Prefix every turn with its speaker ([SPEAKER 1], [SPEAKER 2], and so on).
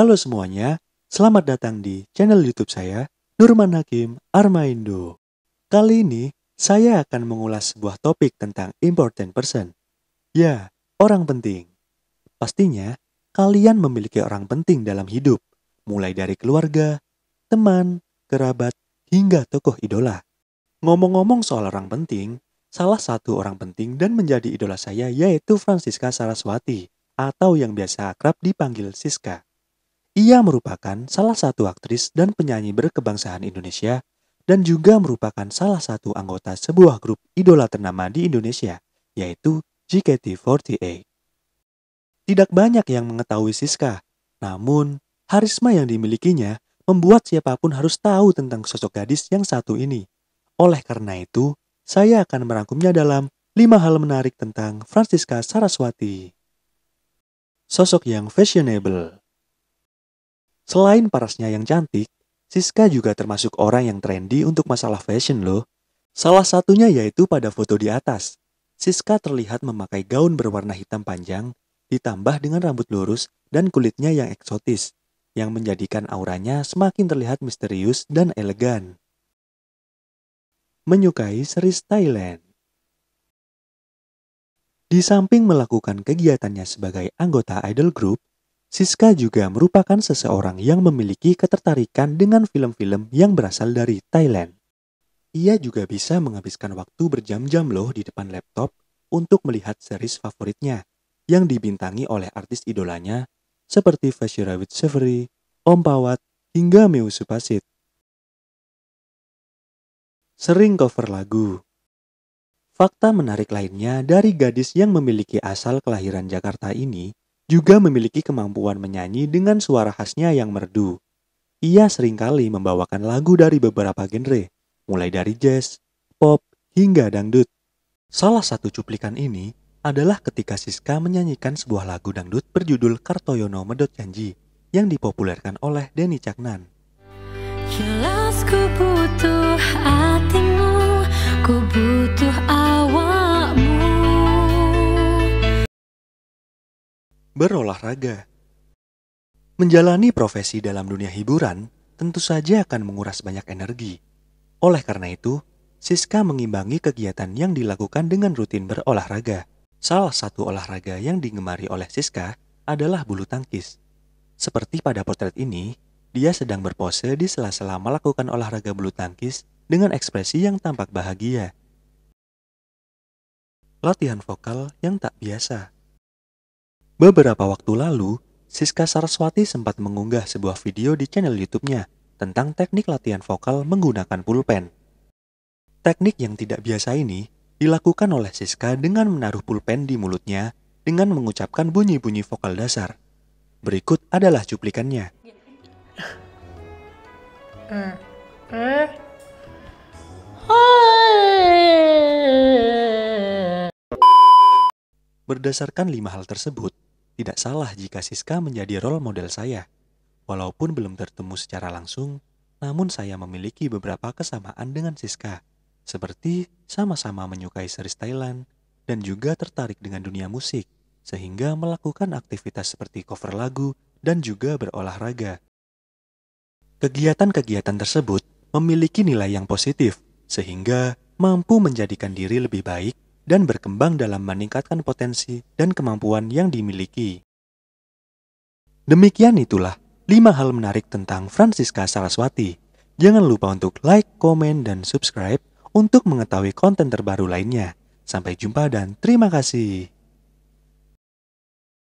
[SPEAKER 1] Halo semuanya, selamat datang di channel YouTube saya, Nurman Hakim Armaindo. Kali ini, saya akan mengulas sebuah topik tentang important person. Ya, orang penting. Pastinya, kalian memiliki orang penting dalam hidup, mulai dari keluarga, teman, kerabat, hingga tokoh idola. Ngomong-ngomong soal orang penting, salah satu orang penting dan menjadi idola saya yaitu Francisca Saraswati atau yang biasa akrab dipanggil Siska. Ia merupakan salah satu aktris dan penyanyi berkebangsaan Indonesia dan juga merupakan salah satu anggota sebuah grup idola ternama di Indonesia, yaitu JKT48. Tidak banyak yang mengetahui Siska, namun harisma yang dimilikinya membuat siapapun harus tahu tentang sosok gadis yang satu ini. Oleh karena itu, saya akan merangkumnya dalam 5 hal menarik tentang Francisca Saraswati. Sosok yang fashionable Selain parasnya yang cantik, Siska juga termasuk orang yang trendy untuk masalah fashion loh. Salah satunya yaitu pada foto di atas. Siska terlihat memakai gaun berwarna hitam panjang, ditambah dengan rambut lurus dan kulitnya yang eksotis, yang menjadikan auranya semakin terlihat misterius dan elegan. Menyukai seri Thailand Di samping melakukan kegiatannya sebagai anggota idol group, Siska juga merupakan seseorang yang memiliki ketertarikan dengan film-film yang berasal dari Thailand. Ia juga bisa menghabiskan waktu berjam-jam loh di depan laptop untuk melihat series favoritnya yang dibintangi oleh artis idolanya seperti Fashiravit Severi, Om Pawat, hingga Meu Supasit. Sering cover lagu Fakta menarik lainnya dari gadis yang memiliki asal kelahiran Jakarta ini juga memiliki kemampuan menyanyi dengan suara khasnya yang merdu. Ia seringkali membawakan lagu dari beberapa genre, mulai dari jazz, pop, hingga dangdut. Salah satu cuplikan ini adalah ketika Siska menyanyikan sebuah lagu dangdut berjudul Kartoyono Medot Janji yang dipopulerkan oleh Denny Caknan. Jelas ku butuh berolahraga. Menjalani profesi dalam dunia hiburan tentu saja akan menguras banyak energi. Oleh karena itu, Siska mengimbangi kegiatan yang dilakukan dengan rutin berolahraga. Salah satu olahraga yang digemari oleh Siska adalah bulu tangkis. Seperti pada potret ini, dia sedang berpose di sela-sela melakukan olahraga bulu tangkis dengan ekspresi yang tampak bahagia. Latihan vokal yang tak biasa Beberapa waktu lalu, Siska Saraswati sempat mengunggah sebuah video di channel YouTube-nya tentang teknik latihan vokal menggunakan pulpen. Teknik yang tidak biasa ini dilakukan oleh Siska dengan menaruh pulpen di mulutnya dengan mengucapkan bunyi-bunyi vokal dasar. Berikut adalah cuplikannya. Berdasarkan lima hal tersebut, tidak salah jika Siska menjadi role model saya. Walaupun belum bertemu secara langsung, namun saya memiliki beberapa kesamaan dengan Siska, seperti sama-sama menyukai series Thailand dan juga tertarik dengan dunia musik, sehingga melakukan aktivitas seperti cover lagu dan juga berolahraga. Kegiatan-kegiatan tersebut memiliki nilai yang positif, sehingga mampu menjadikan diri lebih baik dan berkembang dalam meningkatkan potensi dan kemampuan yang dimiliki. Demikian itulah 5 hal menarik tentang Francisca Saraswati. Jangan lupa untuk like, komen, dan subscribe untuk mengetahui konten terbaru lainnya. Sampai jumpa dan terima kasih.